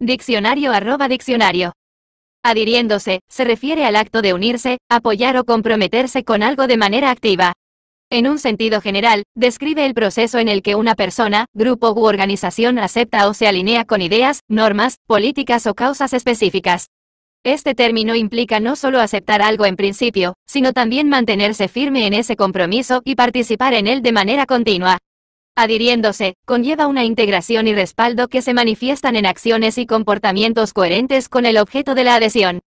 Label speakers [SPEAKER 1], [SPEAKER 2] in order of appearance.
[SPEAKER 1] Diccionario arroba diccionario. Adhiriéndose, se refiere al acto de unirse, apoyar o comprometerse con algo de manera activa. En un sentido general, describe el proceso en el que una persona, grupo u organización acepta o se alinea con ideas, normas, políticas o causas específicas. Este término implica no solo aceptar algo en principio, sino también mantenerse firme en ese compromiso y participar en él de manera continua adhiriéndose, conlleva una integración y respaldo que se manifiestan en acciones y comportamientos coherentes con el objeto de la adhesión.